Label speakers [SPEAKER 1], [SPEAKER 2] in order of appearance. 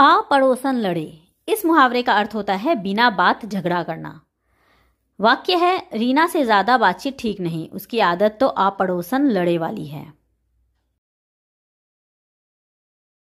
[SPEAKER 1] आ पड़ोसन लड़े इस मुहावरे का अर्थ होता है बिना बात झगड़ा करना वाक्य है रीना से ज़्यादा बातचीत ठीक नहीं उसकी आदत तो आ पड़ोसन लड़े वाली है